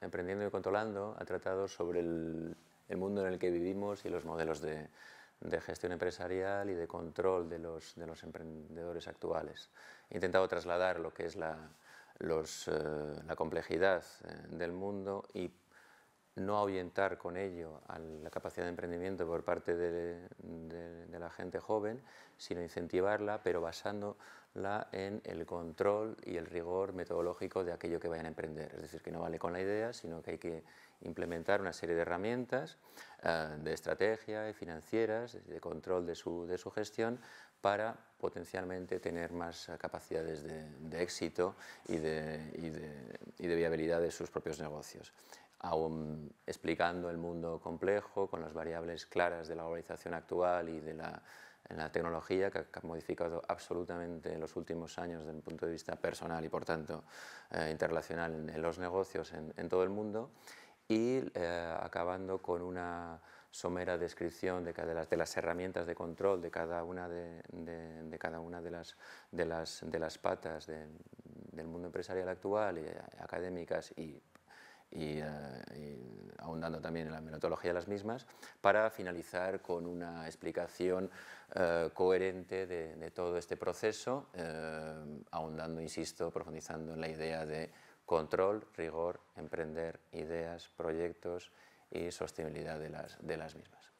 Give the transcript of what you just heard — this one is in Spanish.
Emprendiendo eh, y Controlando ha tratado sobre el, mundo en el que vivimos y los modelos de, gestión empresarial y de control de los, emprendedores actuales. He intentado trasladar lo que es la, eh, la complejidad eh, del mundo y no ahuyentar con ello la capacidad de emprendimiento por parte de, la gente joven, sino incentivarla, pero basándola en el control y el rigor metodológico de aquello que vayan a emprender. Es decir, que no vale con la idea, sino que hay que implementar una serie de herramientas eh, de estrategia y financieras, de control de su, gestión, para potencialmente tener más capacidades de, éxito y de, viabilidad de sus propios negocios aún explicando el mundo complejo con las variables claras de la globalización actual y de la, tecnología que ha modificado absolutamente en los últimos años desde el punto de vista personal y por tanto eh, internacional en, los negocios en, todo el mundo y eh, acabando con una somera descripción de, las, herramientas de control de cada una de, cada una de las, de las patas del mundo empresarial actual y eh, académicas y eh, y, ahondando también en la metodología de las mismas, para finalizar con una explicación eh, coherente de, todo este proceso, eh, ahondando, insisto, profundizando en la idea de control, rigor, emprender ideas, proyectos y sostenibilidad de las, de las mismas.